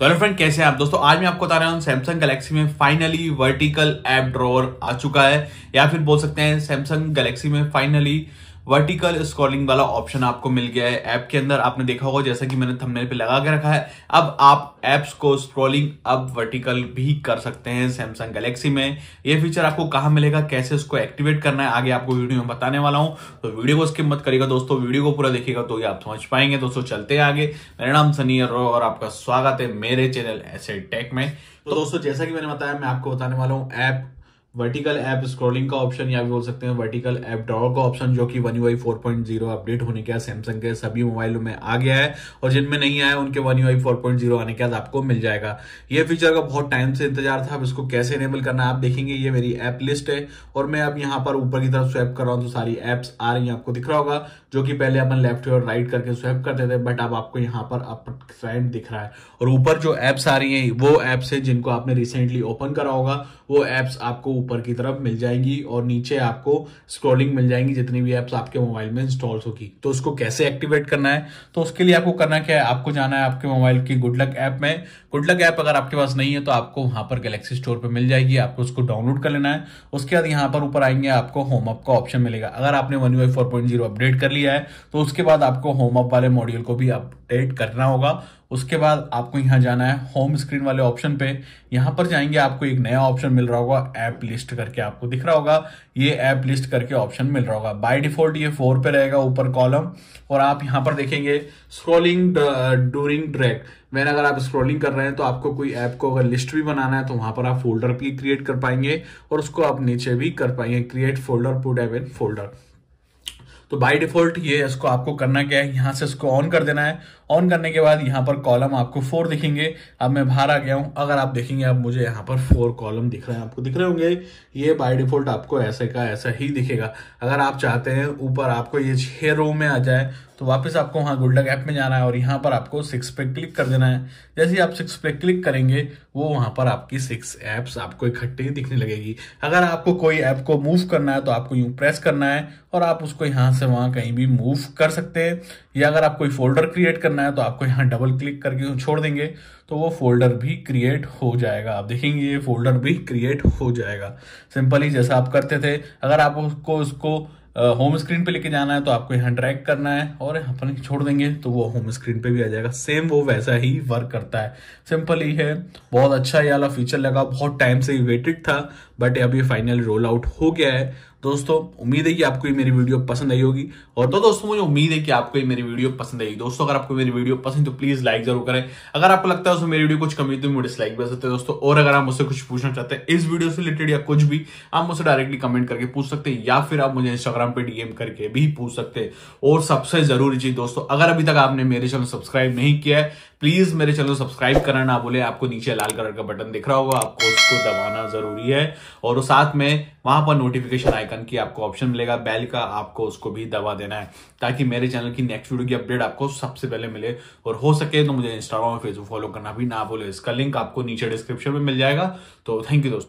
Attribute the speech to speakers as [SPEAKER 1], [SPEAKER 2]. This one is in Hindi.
[SPEAKER 1] तो हेलो फ्रेंड कैसे हैं आप दोस्तों आज मैं आपको बता रहा हूँ सैमसंग गैलेक्सी में फाइनली वर्टिकल एप ड्रॉवर आ चुका है या फिर बोल सकते हैं सैमसंग गैलेक्सी में फाइनली वर्टिकल स्क्रॉलिंग वाला ऑप्शन आपको मिल गया है ऐप के अंदर आपने देखा होगा जैसा कि मैंने थंबनेल पे लगा के रखा है अब आप एप्स को स्क्रॉलिंग अब वर्टिकल भी कर सकते हैं सैमसंग गैलेक्सी में ये फीचर आपको कहाँ मिलेगा कैसे इसको एक्टिवेट करना है आगे आपको वीडियो में बताने वाला हूँ तो वीडियो को स्किप मत करेगा दोस्तों वीडियो को पूरा देखेगा तो ये आप समझ पाएंगे दोस्तों चलते हैं आगे मेरा नाम सनी और आपका स्वागत है मेरे चैनल ऐसे टेक में तो दोस्तों जैसा कि मैंने बताया मैं आपको बताने वाला हूँ ऐप वर्टिकल ऐप स्क्रॉलिंग का ऑप्शन या भी बोल सकते हैं वर्टिकल ऐप ड्रॉ का ऑप्शन जो कि One U I four point zero update होने के बाद सैमसंग के सभी मोबाइलों में आ गया है और जिनमें नहीं आया उनके One U I four point zero आने के बाद आपको मिल जाएगा ये फीचर का बहुत टाइम से इंतजार था अब इसको कैसे इनेबल करना आप देखेंगे ये मेरी ऐप लिस्ट है और मैं अब यहाँ पर ऊपर की तरफ स्वैप कर रहा हूँ तो सारी एप्स आ रही है आपको दिख रहा होगा जो कि पहले अपन लेफ्ट और राइट करके स्वैप करते थे बट अब आपको यहाँ पर अप दिख रहा है और ऊपर जो एप्स आ रही है वो एप्स है जिनको आपने रिसेंटली ओपन करा होगा वो एप्स आपको ऊपर की तरफ मिल जाएगी और नीचे आपको स्क्रॉलिंग मिल जाएंगी जितनी भी एप्स आपके मोबाइल में इंस्टॉल होगी तो उसको कैसे एक्टिवेट करना है तो उसके लिए आपको करना क्या है आपको जाना है आपके मोबाइल की गुडलक ऐप में गुडलक ऐप अगर आपके पास नहीं है तो आपको वहां पर गैलेक्सी स्टोर पर मिल जाएगी आपको उसको डाउनलोड कर लेना है उसके बाद यहाँ पर ऊपर आएंगे आपको होमअप का ऑप्शन मिलेगा अगर आपने वन यू अपडेट कर लिया है तो उसके बाद आपको होमअप वाले मॉड्यूल को भी अपडेट करना होगा उसके बाद आपको यहां जाना है होम स्क्रीन वाले ऑप्शन पे यहां पर जाएंगे आपको एक नया ऑप्शन मिल रहा होगा ऐप लिस्ट करके आपको दिख रहा होगा ये ऐप लिस्ट करके ऑप्शन मिल रहा होगा बाय डिफॉल्ट ये फोर पे रहेगा ऊपर कॉलम और आप यहाँ पर देखेंगे स्क्रोलिंग डूरिंग ट्रैक वैन अगर आप स्क्रॉलिंग कर रहे हैं तो आपको कोई ऐप को अगर लिस्ट भी बनाना है तो वहां पर आप फोल्डर भी क्रिएट कर पाएंगे और उसको आप नीचे भी कर पाएंगे क्रिएट फोल्डर पुट एव फोल्डर तो बाय डिफॉल्ट ये इसको आपको करना क्या है यहाँ से इसको ऑन कर देना है ऑन करने के बाद यहाँ पर कॉलम आपको फोर दिखेंगे अब मैं बाहर आ गया हूँ अगर आप देखेंगे अब मुझे यहाँ पर फोर कॉलम दिख रहे हैं आपको दिख रहे होंगे ये बाय डिफॉल्ट आपको ऐसे का ऐसा ही दिखेगा अगर आप चाहते हैं ऊपर आपको ये छः रो में आ जाए तो वापस आपको वहाँ गुल्डक ऐप में जाना है और यहाँ पर आपको सिक्स पे क्लिक कर देना है जैसे ही आप सिक्स पे क्लिक करेंगे वो वहाँ पर आपकी सिक्स ऐप्स आपको इकट्ठे दिखने लगेगी अगर आपको कोई ऐप को मूव करना है तो आपको यूँ प्रेस करना है और आप उसको यहाँ से वहाँ कहीं भी मूव कर सकते हैं या अगर आप कोई फोल्डर क्रिएट करना है तो आपको यहाँ डबल क्लिक करके छोड़ देंगे तो वो फोल्डर भी क्रिएट हो जाएगा आप देखेंगे ये फोल्डर भी क्रिएट हो जाएगा सिंपल ही जैसा आप करते थे अगर आप उसको उसको होम स्क्रीन पे लेके जाना है तो आपको यहाँ ड्रैग करना है और अपन छोड़ देंगे तो वो होम स्क्रीन पे भी आ जाएगा सेम वो वैसा ही वर्क करता है सिंपल ही है बहुत अच्छा ये वाला फीचर लगा बहुत टाइम से ही वेटेड था बट अभी फाइनल रोल आउट हो गया है दोस्तों उम्मीद है कि आपको ये मेरी वीडियो पसंद आई होगी और तो दोस्तों मुझे उम्मीद है कि आपको ये मेरी वीडियो पसंद आई दोस्तों अगर आपको मेरी वीडियो पसंद तो प्लीज लाइक जरूर करें अगर आपको लगता है उसमें मेरी वीडियो कुछ कमी तो मुझे डिसलाइक भी सकते हैं दोस्तों और अगर आप मुझसे कुछ पूछना चाहते हैं इस वीडियो से रिलेटेड या कुछ भी आप मुझसे डायरेक्टली कमेंट करके पूछ सकते हैं या फिर आप मुझे इंस्टाग्राम पर डीएम करके भी पूछ सकते हैं और सबसे जरूरी चीज दोस्तों अगर अभी तक आपने मेरे चैनल सब्सक्राइब नहीं किया है प्लीज मेरे चैनल सब्सक्राइब करना ना बोले आपको नीचे लाल कलर का बटन दिख रहा होगा आपको उसको दबाना जरूरी है और साथ में वहां पर नोटिफिकेशन आइकन की आपको ऑप्शन मिलेगा बेल का आपको उसको भी दबा देना है ताकि मेरे चैनल की नेक्स्ट वीडियो की अपडेट आपको सबसे पहले मिले और हो सके तो मुझे इंस्टाग्राम और फेसबुक फॉलो करना भी ना भूले इसका लिंक आपको नीचे डिस्क्रिप्शन में मिल जाएगा तो थैंक यू दोस्तों